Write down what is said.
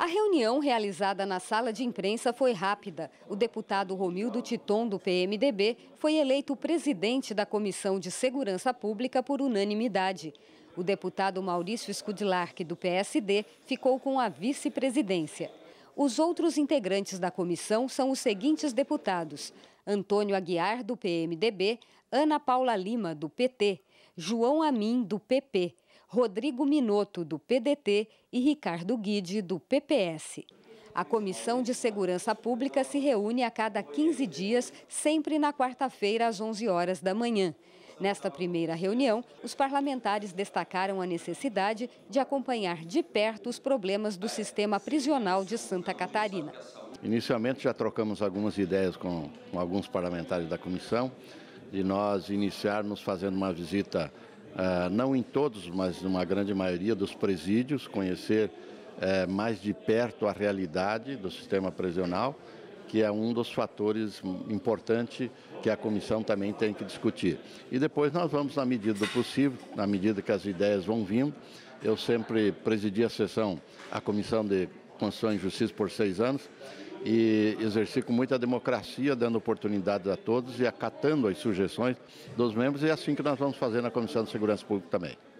A reunião realizada na sala de imprensa foi rápida. O deputado Romildo Titon, do PMDB, foi eleito presidente da Comissão de Segurança Pública por unanimidade. O deputado Maurício Scudilarc, do PSD, ficou com a vice-presidência. Os outros integrantes da comissão são os seguintes deputados: Antônio Aguiar, do PMDB, Ana Paula Lima, do PT, João Amin, do PP, Rodrigo Minotto, do PDT e Ricardo Guide, do PPS. A Comissão de Segurança Pública se reúne a cada 15 dias, sempre na quarta-feira, às 11 horas da manhã. Nesta primeira reunião, os parlamentares destacaram a necessidade de acompanhar de perto os problemas do sistema prisional de Santa Catarina. Inicialmente, já trocamos algumas ideias com, com alguns parlamentares da comissão de nós iniciarmos fazendo uma visita, uh, não em todos, mas numa grande maioria dos presídios, conhecer uh, mais de perto a realidade do sistema prisional, que é um dos fatores importantes que a comissão também tem que discutir. E depois nós vamos, na medida do possível, na medida que as ideias vão vindo, eu sempre presidi a sessão, a Comissão de Constituição e Justiça por seis anos, e exerci com muita democracia, dando oportunidades a todos e acatando as sugestões dos membros, e é assim que nós vamos fazer na Comissão de Segurança Pública também.